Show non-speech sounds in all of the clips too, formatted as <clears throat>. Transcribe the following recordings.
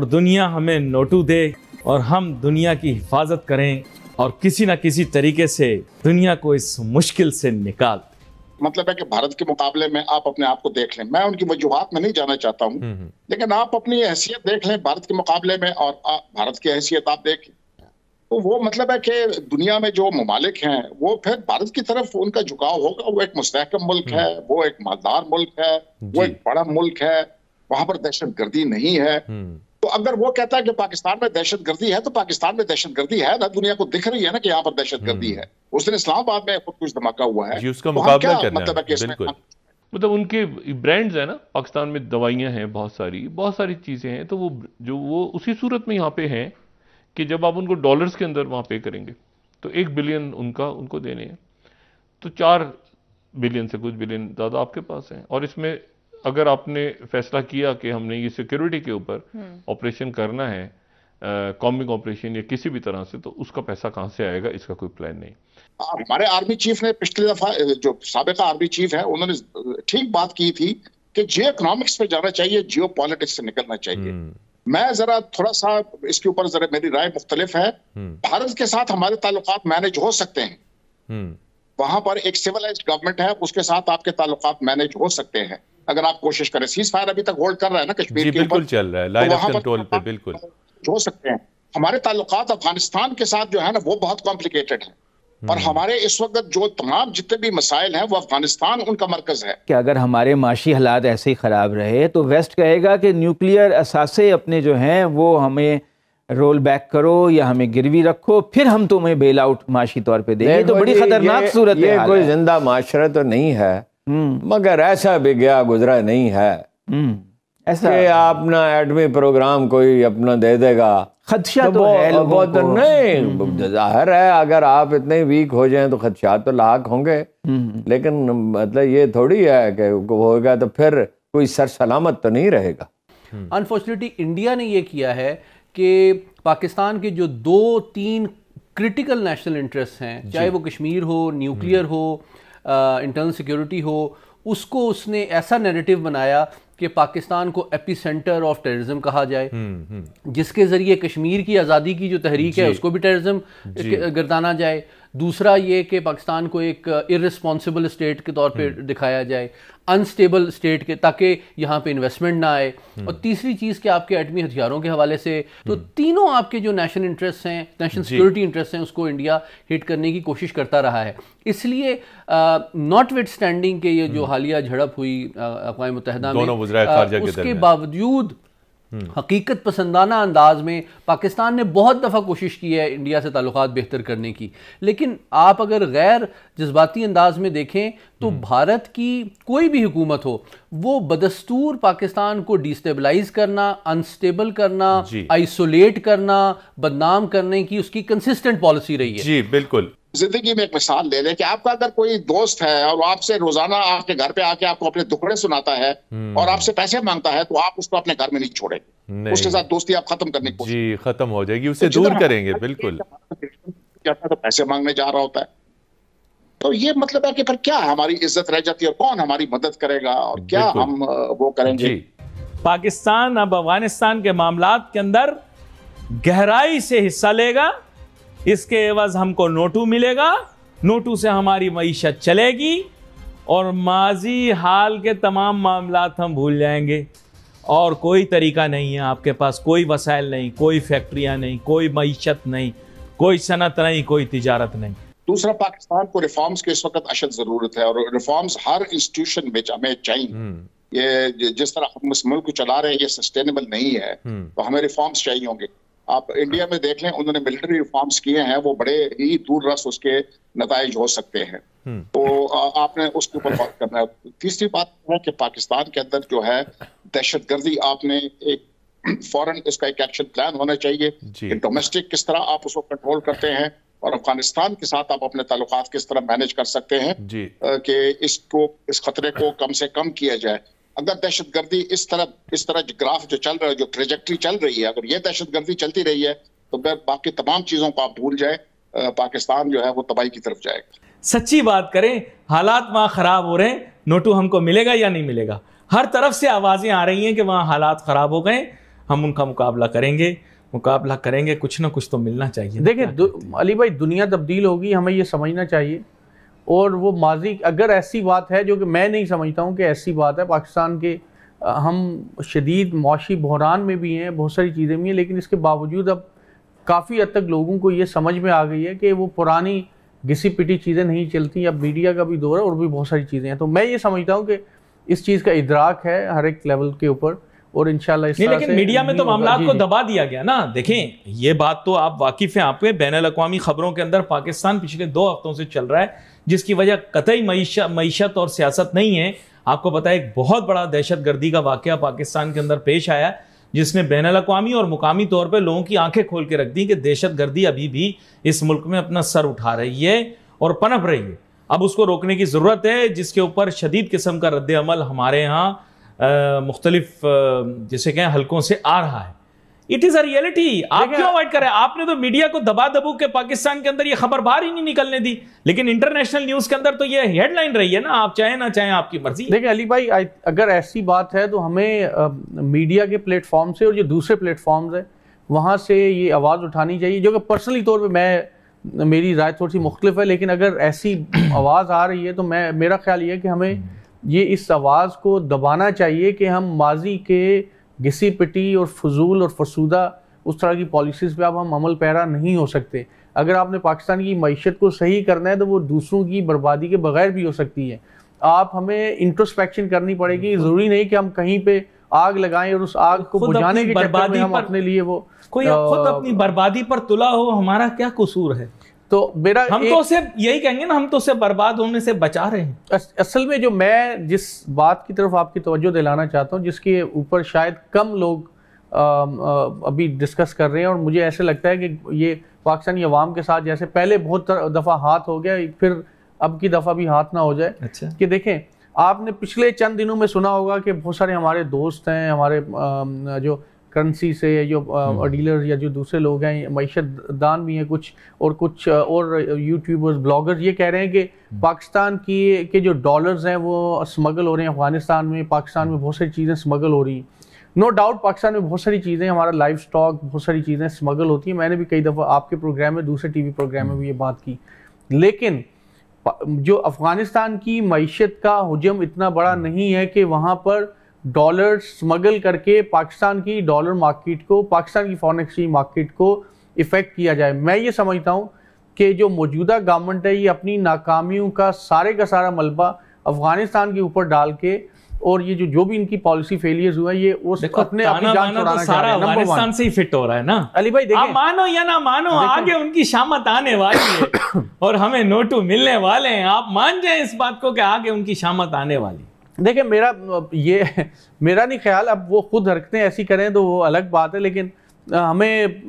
और दुनिया हमें नोटू दे और हम दुनिया की हिफाजत करें और किसी ना किसी तरीके से दुनिया को इस मुश्किल से निकाल मतलब है कि भारत के मुकाबले में आप अपने आप को देख लें मैं उनकी वजूहत में नहीं जाना चाहता हूं हम्म, हम्म। लेकिन आप अपनी हैसियत देख लें भारत के मुकाबले में और भारत की हैसियत आप देखें तो वो मतलब है कि दुनिया में जो ममालिक हैं वो फिर भारत की तरफ उनका झुकाव होगा वो एक मुस्तकम हम्म। मुल्क है वो एक मालदार मुल्क है वो एक बड़ा मुल्क है वहां पर दहशत नहीं है तो अगर वो कहता है कि पाकिस्तान में दहशत गर्दी है तो पाकिस्तान में दहशत गर्दी है ना दुनिया को दिख रही है ना कि यहाँ पर दहशत गर्दी हम्म। है उस दिन इस्लामाबाद में खुद कुछ धमाका हुआ है उसका तो मुकाबला तो मतलब है बिल्कुल मतलब उनके ब्रांड्स है ना पाकिस्तान में दवाइयां हैं बहुत सारी बहुत सारी चीज़ें हैं तो वो जो वो उसी सूरत में यहाँ पे हैं कि जब आप उनको डॉलर्स के अंदर वहां पे करेंगे तो एक बिलियन उनका उनको देने हैं तो चार बिलियन से कुछ बिलियन ज़्यादा आपके पास हैं और इसमें अगर आपने फैसला किया कि हमने ये सिक्योरिटी के ऊपर ऑपरेशन हम्म। करना है कॉमिक ऑपरेशन या किसी भी तरह से तो उसका पैसा कहाँ से आएगा इसका कोई प्लान नहीं हमारे आर्मी चीफ ने पिछली दफा जो सबका आर्मी चीफ है उन्होंने ठीक बात की थी कि जियो इकोनॉमिक्स पे जाना चाहिए जियो पॉलिटिक्स से निकलना चाहिए हम्म। मैं जरा थोड़ा सा इसके ऊपर जरा मेरी राय मुख्तलिफ है हम्म। भारत के साथ हमारे ताल्लुक मैनेज हो सकते हैं वहां पर एक सिविलाइज गवर्नमेंट है उसके साथ आपके ताल्लुक मैनेज हो सकते हैं अगर आप कोशिश करें सीज फायर अभी तक होल्ड कर रहा है ना कश्मीर के बिल्कुल चल रहा है लाइन ऑफ कंट्रोल पे बिल्कुल हो सकते हैं हमारे ताल्लुक अफगानिस्तान के साथ जो है ना वो बहुत कॉम्प्लिकेटेड है और हम्म। हमारे इस वक्त जो तमाम जितने भी मसाइल हैं वो अफगानिस्तान उनका मरकज है कि अगर हमारे माशी हालात ऐसे ही ख़राब रहे तो वेस्ट कहेगा कि न्यूक्लियर असासे अपने जो हैं वो हमें रोल बैक करो या हमें गिरवी रखो फिर हम तुम्हें बेल आउट माशी तौर पे देंगे तो बड़ी खतरनाक सूरत ये कोई जिंदा माशरा तो नहीं है हम्म। मगर ऐसा भी गया गुजरा नहीं है हम्म। ऐसा कि अपना एटमी प्रोग्राम कोई अपना दे देगा खदशा तो, तो है तो नहीं हम्म, जाहिर है अगर आप इतने वीक हो जाए तो खदशा तो लाख होंगे लेकिन मतलब ये थोड़ी है कि होगा तो फिर कोई सर सलामत तो नहीं रहेगा अनफॉर्चुनेटली इंडिया ने यह किया है कि पाकिस्तान के जो दो तीन क्रिटिकल नेशनल इंटरेस्ट हैं चाहे वो कश्मीर हो न्यूक्लियर हो इंटरनल सिक्योरिटी हो उसको उसने ऐसा नैरेटिव बनाया कि पाकिस्तान को एपी सेंटर ऑफ टेररिज्म कहा जाए हम्म, हम्म। जिसके ज़रिए कश्मीर की आज़ादी की जो तहरीक है उसको भी टेररिज्म गिरदाना जाए दूसरा ये कि पाकिस्तान को एक इरिस्पॉन्सिबल स्टेट के तौर पे हम्म। दिखाया जाए अनस्टेबल स्टेट के ताकि यहाँ पे इन्वेस्टमेंट ना आए हम्म। और तीसरी चीज़ कि आपके एटमी हथियारों के हवाले से तो हम्म। तीनों आपके जो नेशनल इंटरेस्ट हैं नेशनल सिक्योरिटी इंटरेस्ट हैं उसको इंडिया हिट करने की कोशिश करता रहा है इसलिए नॉट विट स्टैंडिंग के ये जो हालिया झड़प हुई अकवा मुतहदा में उसके बावजूद हम्म। हकीकत पसंदाना अंदाज में पाकिस्तान ने बहुत दफ़ा कोशिश की है इंडिया से ताल्लुक बेहतर करने की लेकिन आप अगर गैर जज्बाती अंदाज में देखें तो हम्म। भारत की कोई भी हुकूमत हो वो बदस्तूर पाकिस्तान को डिस्टेबलाइज करना अनस्टेबल करना आइसोलेट करना बदनाम करने की उसकी कंसिस्टेंट पॉलिसी रही है जी बिल्कुल जिंदगी में एक मिसाल ले लें कि आपका अगर कोई दोस्त है और आपसे रोजाना आपके घर पे आके आपको अपने दुखड़े सुनाता है हम्म। और आपसे पैसे मांगता है तो आप उसको अपने घर में नहीं छोड़ेंगे उसके साथ दोस्ती आप खत्म करने की जी खत्म हो जाएगी उसे तो दूर करेंगे बिल्कुल तो पैसे मांगने जा रहा होता है तो ये मतलब है कि फिर क्या हमारी इज्जत रह जाती है और कौन हमारी मदद करेगा और क्या हम वो करेंगे पाकिस्तान अब अफगानिस्तान के मामला के अंदर गहराई से हिस्सा लेगा इसके एवज हमको नोटू मिलेगा नोटू से हमारी मीशत चलेगी और माजी हाल के तमाम मामला हम भूल जाएंगे और कोई तरीका नहीं है आपके पास कोई वसाइल नहीं कोई फैक्ट्रियाँ नहीं कोई मीशत नहीं कोई सनत नहीं कोई तजारत नहीं दूसरा पाकिस्तान को रिफॉर्म्स के इस वक्त अशद जरूरत है और रिफॉर्म्स हर इंस्टीट्यूशन में हमें चाहिए हम्म। ये जिस तरह हम इस मुल्क को चला रहे हैं ये सस्टेनेबल नहीं है हम्म। तो हमें रिफॉर्म्स चाहिए होंगे आप इंडिया में देख लें उन्होंने मिलिट्री रिफॉर्म्स किए हैं वो बड़े ही दूर रस उसके नतज हो सकते हैं हम्म। तो आपने उसके ऊपर बात करना है तीसरी बात है कि पाकिस्तान के अंदर जो है दहशत गर्दी आपने एक फॉरन इसका एक एक्शन प्लान होना चाहिए कि डोमेस्टिक किस तरह आप उसको कंट्रोल करते हैं और अफगानिस्तान के साथ आप अपने ताल्लुकात किस तरह मैनेज कर सकते हैं कि इसको इस खतरे को कम से कम किया जाए अगर दहशत गर्दी इस तरह इस तरह जो ग्राफ जो चल रहा है जो ट्रेजेक्ट्री चल रही है अगर ये दहशत गर्दी चलती रही है तो फिर बाकी तमाम चीज़ों को आप भूल जाए पाकिस्तान जो है वो तबाही की तरफ जाएगा सच्ची बात करें हालात वहाँ ख़राब हो रहे हैं नोटू हमको मिलेगा या नहीं मिलेगा हर तरफ से आवाज़ें आ रही हैं कि वहाँ हालात ख़राब हो गए हम उनका मुकाबला करेंगे मुकाबला करेंगे कुछ ना कुछ तो मिलना चाहिए देखिए अली भाई दुनिया तब्दील होगी हमें ये समझना चाहिए और वो माजी अगर ऐसी बात है जो कि मैं नहीं समझता हूँ कि ऐसी बात है पाकिस्तान के हम शदीद मुशी बहरान में भी हैं बहुत सारी चीज़ें भी हैं लेकिन इसके बावजूद अब काफ़ी हद तक लोगों को ये समझ में आ गई है कि वो पुरानी घसी पिटी चीज़ें नहीं चलती अब मीडिया का भी दौर है और भी बहुत सारी चीज़ें हैं तो मैं ये समझता हूँ कि इस चीज़ का इदराक है हर एक लेवल के ऊपर और इनशाला लेकिन मीडिया में तो मामला को दबा दिया गया ना देखें ये बात तो आप वाकिफ हैं आपके बैन अवी खबरों के अंदर पाकिस्तान पिछले दो हफ्तों से चल रहा है जिसकी वजह कतई मीशत और सियासत नहीं है आपको पता है एक बहुत बड़ा दहशत गर्दी का वाक़ पाकिस्तान के अंदर पेश आया जिसने बैन अवी और मुकामी तौर पर लोगों की आंखें खोल के रख दी कि दहशत गर्दी अभी भी इस मुल्क में अपना सर उठा रही है और पनप रही है अब उसको रोकने की ज़रूरत है जिसके ऊपर शदीद किस्म का रद्द अमल हमारे यहाँ मुख्तलिफ जैसे कहें हल्कों से आ रहा है इट इज अ रियलिटी आप क्यों अवॉइड करें आपने तो मीडिया को दबा दबू के पाकिस्तान के अंदर ये खबर बाहर ही नहीं निकलने दी लेकिन इंटरनेशनल न्यूज के अंदर तो ये हेडलाइन रही है ना आप चाहे ना चाहे आपकी मर्जी देखिए अली भाई अगर ऐसी बात है तो हमें आ, मीडिया के प्लेटफॉर्म से और जो दूसरे प्लेटफॉर्म है वहाँ से ये आवाज़ उठानी चाहिए जो कि पर्सनली तौर पर मैं मेरी राय थोड़ी सी मुख्तलिफ है लेकिन अगर ऐसी <clears throat> आवाज़ आ रही है तो मैं मेरा ख्याल ये है कि हमें हम्म। ये इस आवाज़ को दबाना चाहिए कि हम माजी के घसी पिटी और फजूल और फसूदा उस तरह की पॉलिसीज़ पे अब हम अमल पैरा नहीं हो सकते अगर आपने पाकिस्तान की मीशत को सही करना है तो वो दूसरों की बर्बादी के बगैर भी हो सकती है आप हमें इंट्रोस्पेक्शन करनी पड़ेगी ज़रूरी नहीं कि हम कहीं पर आग लगाएं और उस आग को बुझाने की बर्बादी हम अपने लिए वो कोई खुद अपनी बर्बादी पर तुला हो हमारा क्या कसूर है तो मेरा हम तो उसे यही कहेंगे ना हम तो उसे बर्बाद होने से बचा रहे हैं अस, असल में जो मैं जिस बात की तरफ आपकी तवज्जो दिलाना चाहता हूँ जिसके ऊपर शायद कम लोग आ, आ, अभी डिस्कस कर रहे हैं और मुझे ऐसे लगता है कि ये पाकिस्तानी अवाम के साथ जैसे पहले बहुत दफ़ा हाथ हो गया फिर अब की दफ़ा भी हाथ ना हो जाए अच्छा कि देखें आपने पिछले चंद दिनों में सुना होगा कि बहुत सारे हमारे दोस्त हैं हमारे जो करंसी से जो डीलर हम्म। या जो दूसरे लोग हैं मीशत दान भी हैं कुछ और कुछ और यूट्यूबर्स ब्लॉगर्स ये कह रहे हैं कि हम्म। पाकिस्तान की के जो डॉलर्स हैं वो स्मगल हो रहे हैं अफगानिस्तान में पाकिस्तान में हम्म। बहुत सारी चीज़ें स्मगल हो रही हैं नो डाउट पाकिस्तान में बहुत सारी चीज़ें हमारा लाइफ स्टॉक बहुत सारी चीज़ें स्मगल होती हैं मैंने भी कई दफ़ा आपके प्रोग्राम में दूसरे टी प्रोग्राम में भी ये बात की लेकिन जो अफ़गानिस्तान की मीशत का हजम इतना बड़ा नहीं है कि वहाँ पर डॉलर स्मगल करके पाकिस्तान की डॉलर मार्केट को पाकिस्तान की फॉरेन एक्सचेंज मार्केट को इफ़ेक्ट किया जाए मैं ये समझता हूँ कि जो मौजूदा गवर्नमेंट है ये अपनी नाकामियों का सारे का सारा मलबा अफ़गानिस्तान के ऊपर डाल के और ये जो जो भी इनकी पॉलिसी फेलियर्स हुआ ये वो अपने अपनी जान तो सारा अफगानिस्तान से ही फिट हो रहा है ना अली भाई देखिए मानो या ना मानो आगे उनकी शामत आने वाली है और हमें नोटू मिलने वाले हैं आप मान जाए इस बात को कि आगे उनकी शामत आने वाली देखिए मेरा ये <laughs> मेरा नहीं ख्याल अब वो खुद हरकतें ऐसी करें तो वो अलग बात है लेकिन हमें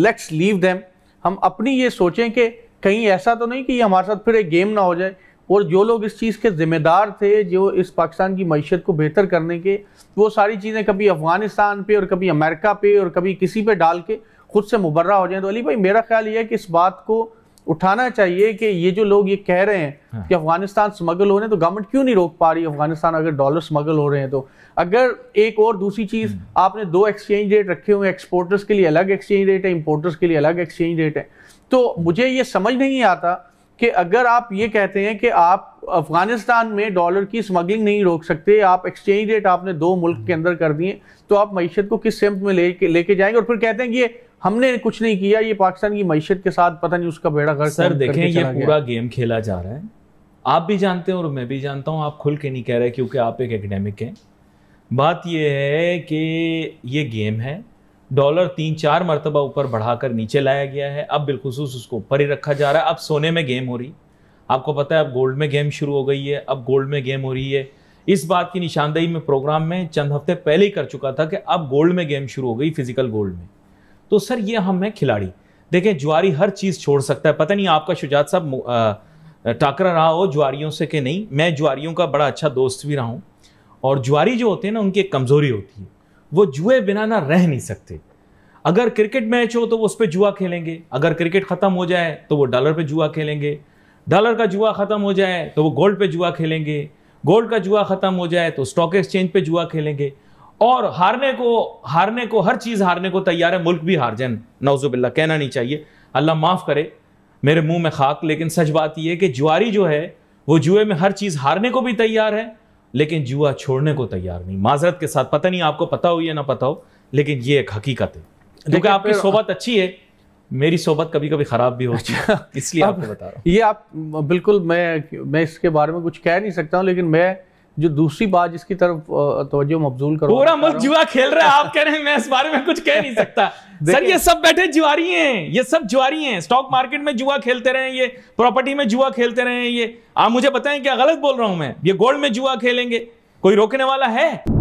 लेट्स लीव देम हम अपनी ये सोचें कि कहीं ऐसा तो नहीं कि ये हमारे साथ फिर एक गेम ना हो जाए और जो लोग इस चीज़ के ज़िम्मेदार थे जो इस पाकिस्तान की मीशत को बेहतर करने के वो सारी चीज़ें कभी अफ़गानिस्तान पे और कभी अमेरिका पे और कभी किसी पे डाल के खुद से मुबर्रा हो जाएं तो अली भाई मेरा ख्याल ये है कि इस बात को उठाना चाहिए कि ये जो लोग ये कह रहे हैं हाँ। कि अफगानिस्तान स्मगल हो रहे हैं तो गवर्नमेंट क्यों नहीं रोक पा रही अफगानिस्तान अगर डॉलर स्मगल हो रहे हैं तो अगर एक और दूसरी चीज हम्म। आपने दो एक्सचेंज रेट रखे हुए एक्सपोर्टर्स के लिए अलग एक्सचेंज रेट है इम्पोर्टर्स के लिए अलग एक्सचेंज रेट है तो हम्म। मुझे ये समझ नहीं आता कि अगर आप ये कहते हैं कि आप अफगानिस्तान में डॉलर की स्मगलिंग नहीं रोक सकते आप एक्सचेंज रेट आपने दो मुल्क के हम्म। अंदर कर दिए तो आप मीशत को किस सिम्प में लेके लेके जाएंगे और फिर कहते हैं कि ये हमने कुछ नहीं किया ये पाकिस्तान की मैशत के साथ पता नहीं उसका बेड़ा घर सर देखें ये पूरा गेम खेला जा रहा है आप भी जानते हैं और मैं भी जानता हूँ आप खुल के नहीं कह रहे क्योंकि आप एक एकेडमिक हैं बात यह है कि ये गेम है डॉलर तीन चार मरतबा ऊपर बढ़ाकर नीचे लाया गया है अब बिलखसूस उसको ऊपर ही रखा जा रहा है अब सोने में गेम हो रही आपको पता है अब गोल्ड में गेम शुरू हो गई है अब गोल्ड में गेम हो रही है इस बात की निशानदेही में प्रोग्राम में चंद हफ्ते पहले ही कर चुका था कि अब गोल्ड में गेम शुरू हो गई फिजिकल गोल्ड में तो सर ये हम हैं खिलाड़ी देखें जुआरी हर चीज़ छोड़ सकता है पता नहीं आपका शुजात साहब टाकरा रहा हो जुआरियों से कि नहीं मैं जुआरियों का बड़ा अच्छा दोस्त भी रहा हूँ और जुआरी जो होते हैं ना उनकी एक कमज़ोरी होती है वो जुए बिना ना रह नहीं सकते अगर क्रिकेट मैच हो तो वो उस पर जुआ खेलेंगे अगर क्रिकेट ख़त्म हो जाए तो वो डॉलर पे जुआ खेलेंगे डॉलर का जुआ ख़त्म हो जाए तो वो गोल्ड पे जुआ खेलेंगे गोल्ड का जुआ ख़त्म हो जाए तो स्टॉक एक्सचेंज पे जुआ खेलेंगे और हारने को हारने को हर चीज़ हारने को तैयार है मुल्क भी हार जाए नवजुबिल्ला कहना नहीं चाहिए अल्लाह माफ़ करे मेरे मुंह में खाक लेकिन सच बात यह है कि जुआरी जो है वो जुए में हर चीज़ हारने को भी तैयार है लेकिन जुआ छोड़ने को तैयार नहीं माजरत के साथ पता नहीं आपको पता हो या ना पता हो लेकिन ये एक हकीकत है क्योंकि आपकी सोबत अच्छी है मेरी सोबत कभी कभी ख़राब भी हो अच्छा। इसलिए आपको बता रहा हूँ ये आप बिल्कुल मैं मैं इसके बारे में कुछ कह नहीं सकता हूँ लेकिन मैं जो दूसरी बात जिसकी तरफ तवज्जो मबजूल करो पूरा मुल्क जुआ खेल रहा है आप कह रहे हैं मैं इस बारे में कुछ कह नहीं सकता <laughs> सर ये सब बैठे जुआरी हैं ये सब जुआरी हैं स्टॉक मार्केट में जुआ खेलते रहे ये प्रॉपर्टी में जुआ खेलते रहे ये आप मुझे बताएं क्या गलत बोल रहा हूं मैं ये गोल्ड में जुआ खेलेंगे कोई रोकने वाला है